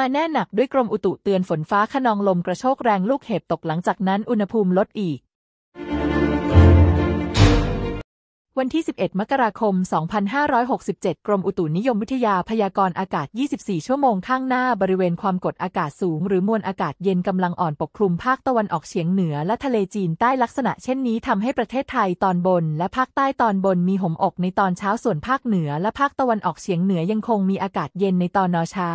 มาแน่หนักด้วยกรมอุตุเตือนฝนฟ้าขนองลมกระโชกแรงลูกเห็บตกหลังจากนั้นอุณหภูมิลดอีก วันที่ 11 มกราคม 2567 กรมอุตุนิยมวิทยาพยากรณ์อากาศ 24 ชั่วโมงข้างหน้าบริเวณความกดอากาศสูงหรือมวลอากาศเย็นกำลังอ่อนปกคลุมภาคตะวันออกเฉียงเหนือ และทะเลจีนใต้ลักษณะเช่นนี้ทำให้ประเทศไทยตอนบน และภาคใต้ตอนบนมีหมอกในตอนเช้าส่วนภาคเหนือและภาคตะวันออกเฉียงเหนือยังคงมีอากาศเย็นในตอนนอเช้า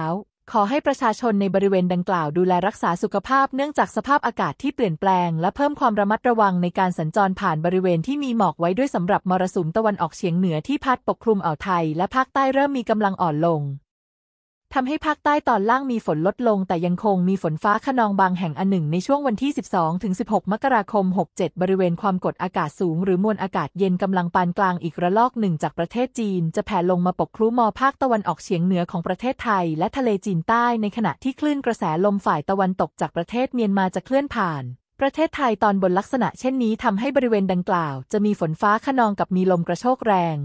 ขอให้ประชาชนในบริเวณดังกล่าวดูแลรักษาสุขภาพเนื่องจากสภาพอากาศที่เปลี่ยนแปลง และเพิ่มความระมัดระวังในการสัญจรผ่านบริเวณที่มีหมอกไว้ด้วยสำหรับมรสุมตะวันออกเฉียงเหนือที่พัดปกคลุมอ่าวไทยและภาคใต้เริ่มมีกำลังอ่อนลงทำให้ภาคใต้ตอนล่างมีฝนลดลงแต่ยังคงมีฝนฟ้าขนองบางแห่งอันหนึ่งในช่วงวันที่ 12 ถึง 16 มกราคม 67 บริเวณความกดอากาศสูงหรือมวลอากาศเย็นกำลังปานกลางอีกระลอกหนึ่งจากประเทศจีนจะแผ่ลงมาปกคลุมมอภาคตะวันออกเฉียงเหนือของประเทศไทยและทะเลจีนใต้ในขณะที่คลื่นกระแสลมฝ่ายตะวันตกจากประเทศเมียนมาจะเคลื่อนผ่านประเทศไทยตอนบนลักษณะเช่นนี้ทำให้บริเวณดังกล่าวจะมีฝนฟ้าขนองกับมีลมกระโชกแรง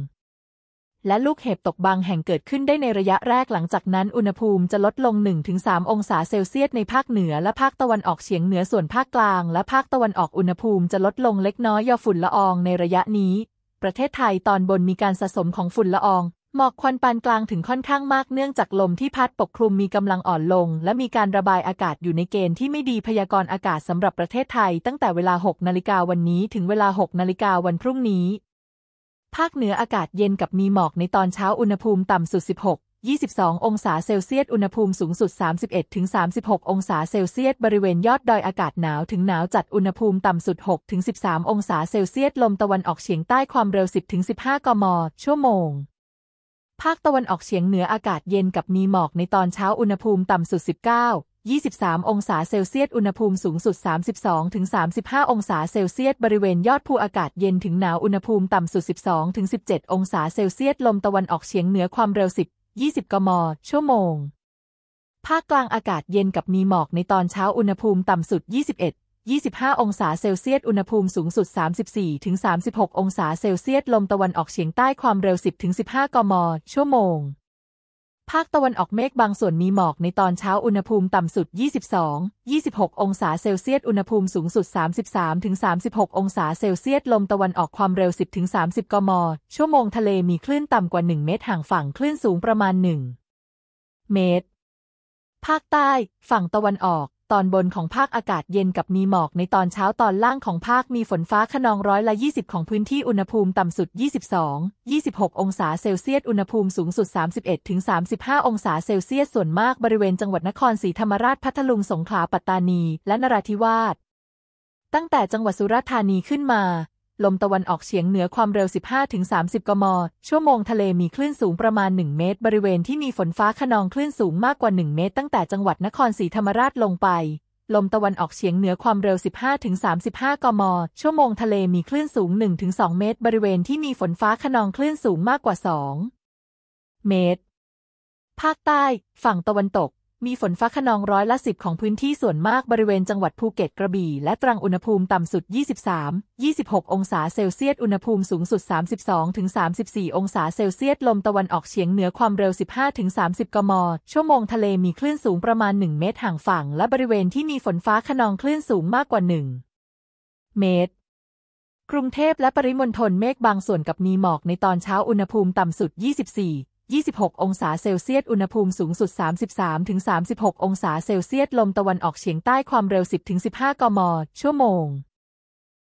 และลูกเห็บตกบางแห่งเกิดขึ้นได้ในระยะแรกหลังจากนั้นอุณหภูมิจะลดลง 1-3องศาเซลเซียส ในภาคเหนือ และภาคตะวันออกเฉียงเหนือส่วนภาคกลาง และภาคตะวันออกอุณหภูมิจะลดลงเล็กน้อยย่อฝุ่นละอองในระยะนี้ ประเทศไทยตอนบนมีการสะสมของฝุ่นละอองหมอกควันปานกลางถึงค่อนข้างมากเนื่องจากลมที่พัดปกคลุมมีกำลังอ่อนลง และมีการระบายอากาศอยู่ในเกณฑ์ที่ไม่ดีพยากรณ์อากาศสำหรับประเทศไทย ตั้งแต่เวลา6นาฬิกาวันนี้ถึงเวลา6นาฬิกาวันพรุ่งนี้ภาคเหนืออากาศเย็นกับมีหมอกในตอนเช้าอุณหภูมิต่ำสุด 16 22 องศาเซลเซียส อุณหภูมิสูงสุด 31ถึง36 องศาเซลเซียส บริเวณยอดดอยอากาศหนาวถึงหนาวจัด อุณหภูมิต่ำสุด6ถึง13 องศาเซลเซียส ลมตะวันออกเฉียงใต้ความเร็ว 10ถึง15 กมชั่วโมง ภาคตะวันออกเฉียงเหนืออากาศเย็นกับมีหมอกในตอนเช้าอุณหภูมิต่ำสุด 19 23 องศาเซลเซียส อุณหภูมิสูงสุด 32-35 องศาเซลเซียส บริเวณยอดภูอากาศเย็นถึงหนาว อุณหภูมิต่ำสุด12-17 องศาเซลเซียส ลมตะวันออกเฉียงเหนือความเร็ว10-20 กมชั่วโมง ภาคกลางอากาศเย็นกับมีหมอกในตอนเช้า อุณหภูมิต่ำสุด 21 25องศาเซลเซียส อุณหภูมิสูงสุด34-36องศาเซลเซียส ลมตะวันออกเฉียงใต้ความเร็ว 10-15 กมชั่วโมงภาคตะวันออกเมฆบางส่วนมีหมอกในตอนเช้าอุณหภูมิต่ำสุด 22 26 องศาเซลเซียส อุณหภูมิสูงสุด 33-36 องศาเซลเซียส ลมตะวันออกความเร็ว 10-30 กม ชั่วโมงทะเลมีคลื่นต่ำกว่า 1 เมตรห่างฝั่งคลื่นสูงประมาณ 1 เมตร ภาคใต้ฝั่งตะวันออกตอนบนของภาคอากาศเย็นกับมีหมอกในตอนเช้าตอนล่างของภาคมีฝนฟ้าขนองร้อยละ 20 ของพื้นที่อุณหภูมิต่ำสุด 22 26 องศาเซลเซียสอุณหภูมิสูงสุด 31 ถึง 35 องศาเซลเซียส ส่วนมากบริเวณจังหวัดนครศรีธรรมราชพัทลุงสงขลาปัตตานีและนราธิวาสตั้งแต่จังหวัดสุราษฎร์ธานีขึ้นมาลมตะวันออกเฉียงเหนือความเร็ว 15-30 กมชั่วโมงทะเลมีคลื่นสูงประมาณ 1 เมตร บริเวณที่มีฝนฟ้าขนองคลื่นสูงมากกว่า 1 เมตรตั้งแต่จังหวัดนครศรีธรรมราชลงไป ลมตะวันออกเฉียงเหนือความเร็ว 15-35 กมชั่วโมงทะเลมีคลื่นสูง 1-2เมตร บริเวณที่มีฝนฟ้าขนองคลื่นสูงมากกว่า 2 เมตร ภาคใต้ ฝั่งตะวันตกมีฝนฟ้าขนองร้อยละสิบของพื้นที่ส่วนมากบริเวณจังหวัดภูเก็ตกระบี่ และตรังอุณหภูมิต่ำสุด 23-26 องศาเซลเซียส อุณหภูมิสูงสุด 32-34 องศาเซลเซียส ลมตะวันออกเฉียงเหนือความเร็ว 15-30 กมชั่วโมงทะเลมีคลื่นสูงประมาณ 1 เมตรห่างฝั่ง และบริเวณที่มีฝนฟ้าขนองคลื่นสูงมากกว่า 1 เมตร กรุงเทพและปริมณฑลเมฆบางส่วนกับมีหมอกในตอนเช้าอุณหภูมิต่ำสุด 24 26 องศาเซลเซียส อุณหภูมิสูงสุด 33-36 องศาเซลเซียส ลมตะวันออกเฉียงใต้ความเร็ว 10-15กมชั่วโมง